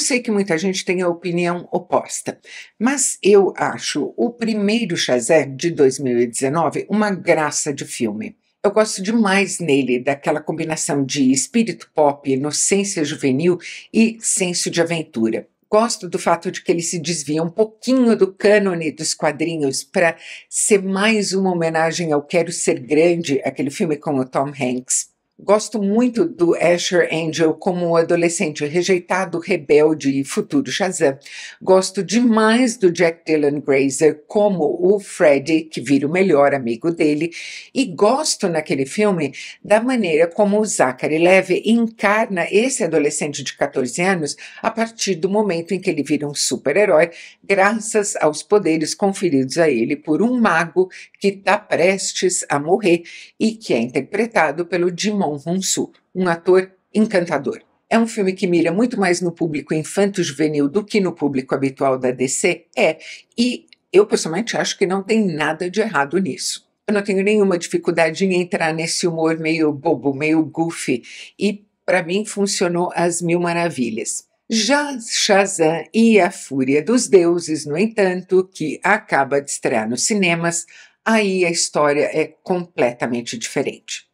eu sei que muita gente tem a opinião oposta, mas eu acho o primeiro Chazé de 2019 uma graça de filme. Eu gosto demais nele daquela combinação de espírito pop, inocência juvenil e senso de aventura gosto do fato de que ele se desvia um pouquinho do cânone dos quadrinhos para ser mais uma homenagem ao Quero Ser Grande, aquele filme com o Tom Hanks. Gosto muito do Asher Angel como adolescente rejeitado, rebelde e futuro Shazam. Gosto demais do Jack Dylan Grazer como o Freddy, que vira o melhor amigo dele. E gosto naquele filme da maneira como o Zachary Levy encarna esse adolescente de 14 anos a partir do momento em que ele vira um super-herói, graças aos poderes conferidos a ele por um mago que está prestes a morrer e que é interpretado pelo Dimon Bong Joon-soo, um ator encantador. É um filme que mira muito mais no público infanto-juvenil do que no público habitual da DC? É, e eu pessoalmente acho que não tem nada de errado nisso. Eu não tenho nenhuma dificuldade em entrar nesse humor meio bobo, meio goofy, e para mim funcionou às mil maravilhas. Já Shazam e a Fúria dos Deuses, no entanto, que acaba de estrear nos cinemas, aí a história é completamente diferente.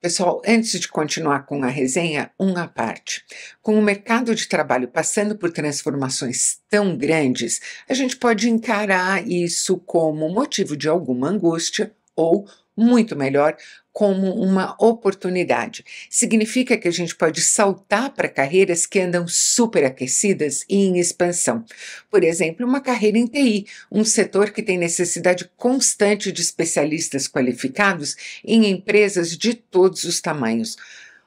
Pessoal, antes de continuar com a resenha, uma parte. Com o mercado de trabalho passando por transformações tão grandes, a gente pode encarar isso como motivo de alguma angústia ou, muito melhor, como uma oportunidade. Significa que a gente pode saltar para carreiras que andam superaquecidas e em expansão. Por exemplo, uma carreira em TI, um setor que tem necessidade constante de especialistas qualificados em empresas de todos os tamanhos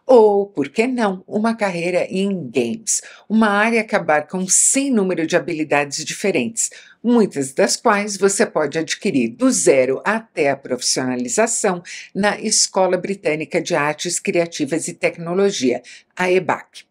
ou, por que não, uma carreira em games, uma área que abarca um sem número de habilidades diferentes, muitas das quais você pode adquirir do zero até a profissionalização na Escola Britânica de Artes Criativas e Tecnologia, a EBAC.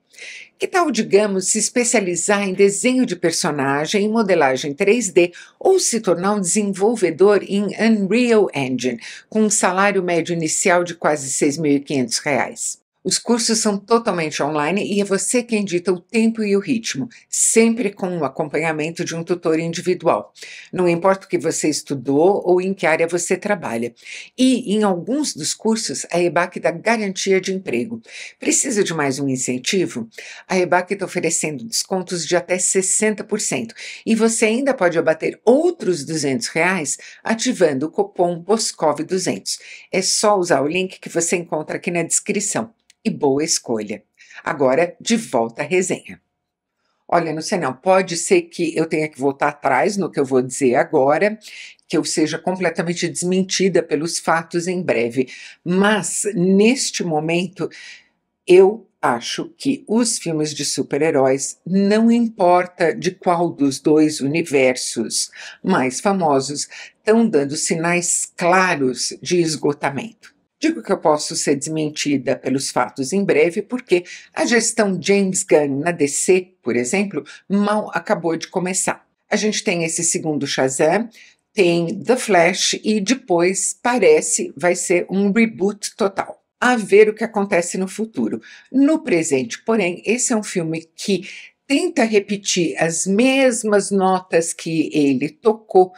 Que tal, digamos, se especializar em desenho de personagem e modelagem 3D ou se tornar um desenvolvedor em Unreal Engine, com um salário médio inicial de quase R$ 6.500? Os cursos são totalmente online e é você quem dita o tempo e o ritmo, sempre com o acompanhamento de um tutor individual. Não importa o que você estudou ou em que área você trabalha. E, em alguns dos cursos, a EBAC dá garantia de emprego. Precisa de mais um incentivo? A EBAC está oferecendo descontos de até 60% e você ainda pode abater outros 200 reais ativando o cupom BOSCOV200. É só usar o link que você encontra aqui na descrição e boa escolha. Agora, de volta à resenha. Olha, não sei não, pode ser que eu tenha que voltar atrás no que eu vou dizer agora, que eu seja completamente desmentida pelos fatos em breve, mas neste momento eu acho que os filmes de super-heróis, não importa de qual dos dois universos mais famosos, estão dando sinais claros de esgotamento. Digo que eu posso ser desmentida pelos fatos em breve, porque a gestão James Gunn na DC, por exemplo, mal acabou de começar. A gente tem esse segundo Shazam, tem The Flash e depois parece vai ser um reboot total a ver o que acontece no futuro. No presente, porém, esse é um filme que tenta repetir as mesmas notas que ele tocou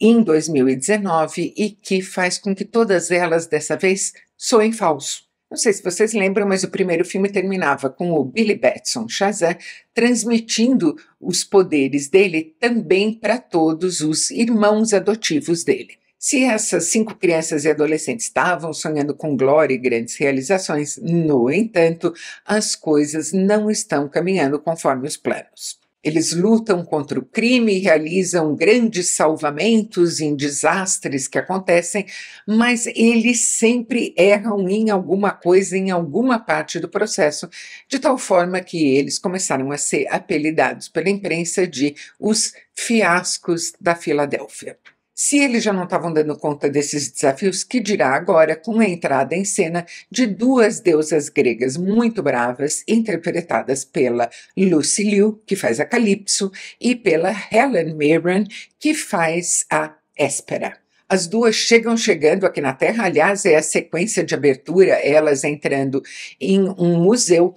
em 2019 e que faz com que todas elas dessa vez soem falso. Não sei se vocês lembram, mas o primeiro filme terminava com o Billy Batson Shazam transmitindo os poderes dele também para todos os irmãos adotivos dele. Se essas cinco crianças e adolescentes estavam sonhando com glória e grandes realizações, no entanto, as coisas não estão caminhando conforme os planos. Eles lutam contra o crime e realizam grandes salvamentos em desastres que acontecem, mas eles sempre erram em alguma coisa, em alguma parte do processo, de tal forma que eles começaram a ser apelidados pela imprensa de os fiascos da Filadélfia. Se eles já não estavam dando conta desses desafios, que dirá agora com a entrada em cena de duas deusas gregas muito bravas, interpretadas pela Lucy Liu, que faz a Calypso, e pela Helen Mirren, que faz a Espera. As duas chegam chegando aqui na Terra, aliás, é a sequência de abertura, elas entrando em um museu.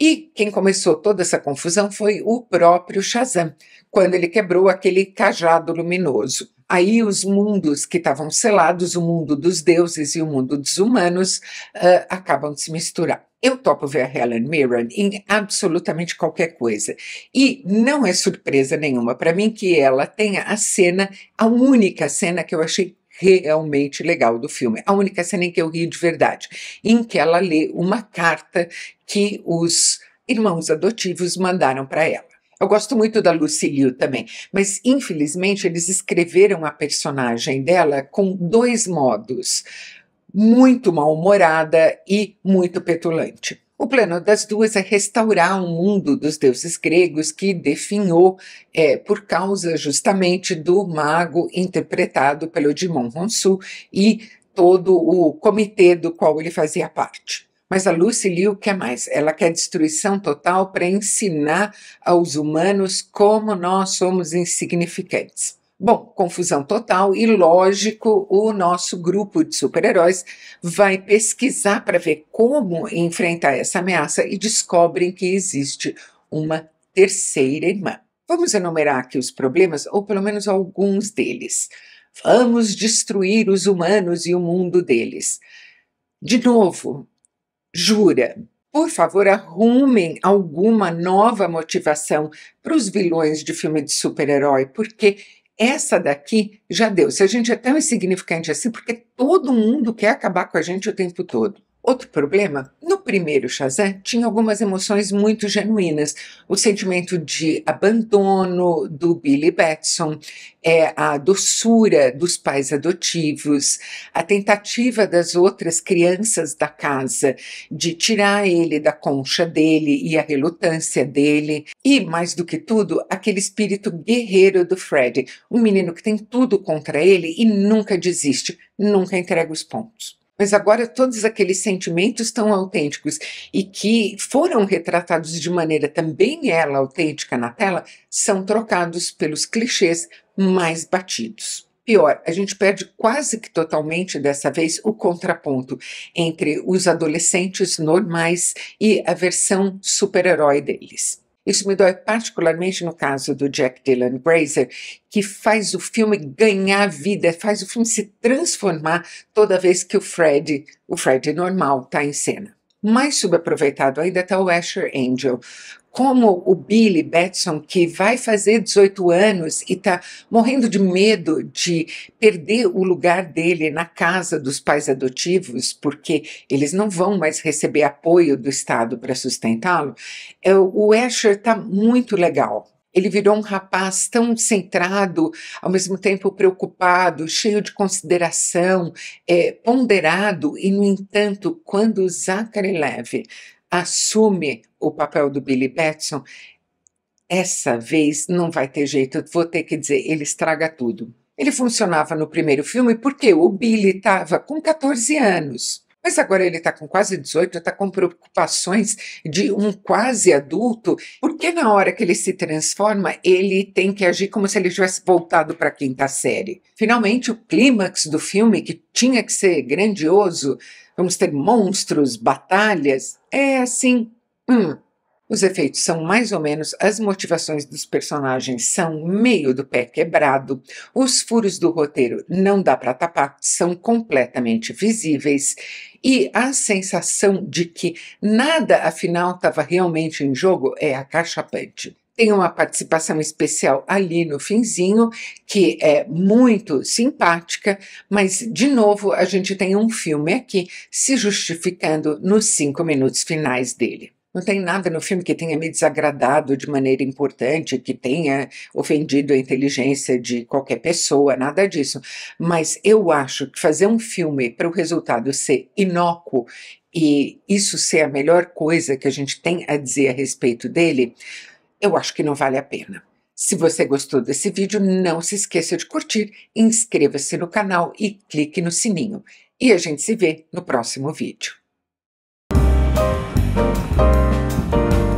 E quem começou toda essa confusão foi o próprio Shazam, quando ele quebrou aquele cajado luminoso. Aí os mundos que estavam selados, o mundo dos deuses e o mundo dos humanos, uh, acabam de se misturar. Eu topo ver a Helen Mirren em absolutamente qualquer coisa. E não é surpresa nenhuma para mim que ela tenha a cena, a única cena que eu achei realmente legal do filme. A única cena em que eu ri de verdade, em que ela lê uma carta que os irmãos adotivos mandaram para ela. Eu gosto muito da Lucille também, mas infelizmente eles escreveram a personagem dela com dois modos: muito mal-humorada e muito petulante. O plano das duas é restaurar o mundo dos deuses gregos que definhou é, por causa justamente do mago interpretado pelo Dimon Honsu e todo o comitê do qual ele fazia parte. Mas a Lucy Liu quer mais, ela quer destruição total para ensinar aos humanos como nós somos insignificantes. Bom, confusão total e lógico, o nosso grupo de super-heróis vai pesquisar para ver como enfrentar essa ameaça e descobrem que existe uma terceira irmã. Vamos enumerar aqui os problemas, ou pelo menos alguns deles. Vamos destruir os humanos e o mundo deles. De novo, Jura, por favor, arrumem alguma nova motivação para os vilões de filme de super-herói, porque essa daqui já deu. Se a gente é tão insignificante assim, porque todo mundo quer acabar com a gente o tempo todo. Outro problema, no primeiro Shazam tinha algumas emoções muito genuínas. O sentimento de abandono do Billy Batson, é, a doçura dos pais adotivos, a tentativa das outras crianças da casa de tirar ele da concha dele e a relutância dele. E, mais do que tudo, aquele espírito guerreiro do Fred, um menino que tem tudo contra ele e nunca desiste, nunca entrega os pontos mas agora todos aqueles sentimentos tão autênticos e que foram retratados de maneira também ela autêntica na tela são trocados pelos clichês mais batidos. Pior, a gente perde quase que totalmente dessa vez o contraponto entre os adolescentes normais e a versão super-herói deles. Isso me dói particularmente no caso do Jack Dylan Grazer, que faz o filme ganhar vida, faz o filme se transformar toda vez que o Fred, o Fred normal, está em cena. Mais subaproveitado ainda está o Asher Angel, como o Billy Batson, que vai fazer 18 anos e está morrendo de medo de perder o lugar dele na casa dos pais adotivos, porque eles não vão mais receber apoio do Estado para sustentá-lo, é, o Asher está muito legal. Ele virou um rapaz tão centrado, ao mesmo tempo preocupado, cheio de consideração, é, ponderado, e, no entanto, quando Zachary Levy assume o papel do Billy Batson, essa vez não vai ter jeito, vou ter que dizer, ele estraga tudo. Ele funcionava no primeiro filme porque o Billy estava com 14 anos. Mas agora ele está com quase 18, está com preocupações de um quase adulto, porque na hora que ele se transforma, ele tem que agir como se ele tivesse voltado para a quinta série. Finalmente, o clímax do filme, que tinha que ser grandioso, vamos ter monstros, batalhas, é assim, 1. Hum. Os efeitos são mais ou menos as motivações dos personagens são meio do pé quebrado, os furos do roteiro não dá para tapar, são completamente visíveis e a sensação de que nada afinal estava realmente em jogo é acachapante. Tem uma participação especial ali no finzinho, que é muito simpática, mas de novo a gente tem um filme aqui se justificando nos cinco minutos finais dele. Não tem nada no filme que tenha me desagradado de maneira importante, que tenha ofendido a inteligência de qualquer pessoa, nada disso. Mas eu acho que fazer um filme para o resultado ser inócuo e isso ser a melhor coisa que a gente tem a dizer a respeito dele, eu acho que não vale a pena. Se você gostou desse vídeo, não se esqueça de curtir, inscreva-se no canal e clique no sininho. E a gente se vê no próximo vídeo. Thank you.